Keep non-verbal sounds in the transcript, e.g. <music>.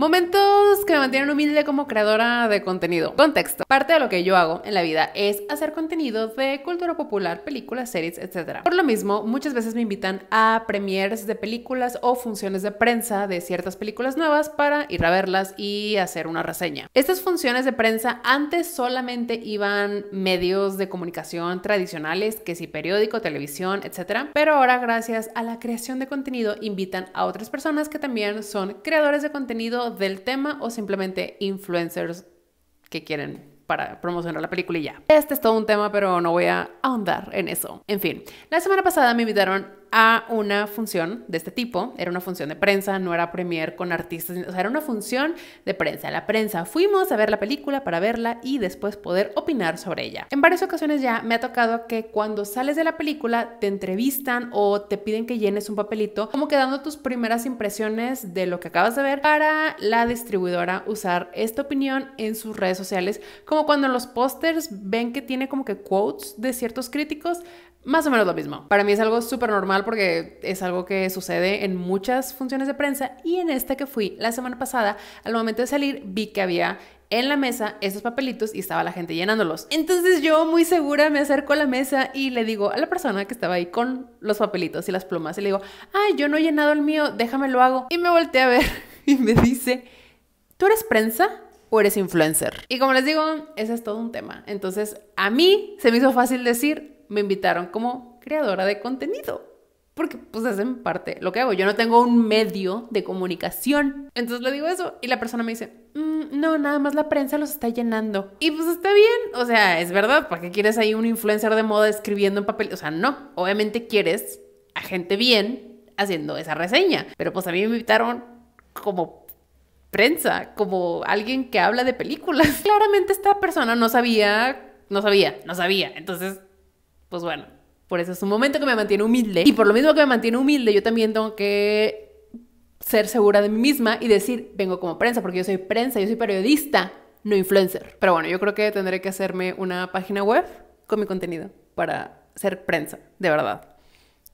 Momentos que me mantienen humilde como creadora de contenido. Contexto. Parte de lo que yo hago en la vida es hacer contenido de cultura popular, películas, series, etc. Por lo mismo, muchas veces me invitan a premiers de películas o funciones de prensa de ciertas películas nuevas para ir a verlas y hacer una reseña. Estas funciones de prensa antes solamente iban medios de comunicación tradicionales, que si periódico, televisión, etc. Pero ahora, gracias a la creación de contenido, invitan a otras personas que también son creadores de contenido del tema o simplemente influencers que quieren para promocionar la película y ya. Este es todo un tema, pero no voy a ahondar en eso. En fin, la semana pasada me invitaron a una función de este tipo. Era una función de prensa, no era premier con artistas, o sea, era una función de prensa. La prensa fuimos a ver la película para verla y después poder opinar sobre ella. En varias ocasiones ya me ha tocado que cuando sales de la película te entrevistan o te piden que llenes un papelito, como que dando tus primeras impresiones de lo que acabas de ver para la distribuidora usar esta opinión en sus redes sociales, como cuando en los pósters ven que tiene como que quotes de ciertos críticos, más o menos lo mismo. Para mí es algo súper normal porque es algo que sucede en muchas funciones de prensa y en esta que fui la semana pasada, al momento de salir vi que había en la mesa esos papelitos y estaba la gente llenándolos. Entonces yo muy segura me acerco a la mesa y le digo a la persona que estaba ahí con los papelitos y las plumas y le digo, ay, yo no he llenado el mío, déjame lo hago. Y me volteé a ver <laughs> y me dice, ¿tú eres prensa? o eres influencer. Y como les digo, ese es todo un tema. Entonces, a mí se me hizo fácil decir, me invitaron como creadora de contenido porque pues hacen parte lo que hago. Yo no tengo un medio de comunicación. Entonces le digo eso y la persona me dice, mm, no, nada más la prensa los está llenando. Y pues está bien, o sea, es verdad, ¿para qué quieres ahí un influencer de moda escribiendo en papel? O sea, no, obviamente quieres a gente bien haciendo esa reseña, pero pues a mí me invitaron como prensa, como alguien que habla de películas. <laughs> Claramente esta persona no sabía, no sabía, no sabía. Entonces, pues bueno, por eso es un momento que me mantiene humilde. Y por lo mismo que me mantiene humilde, yo también tengo que ser segura de mí misma y decir, vengo como prensa, porque yo soy prensa, yo soy periodista, no influencer. Pero bueno, yo creo que tendré que hacerme una página web con mi contenido para ser prensa, de verdad.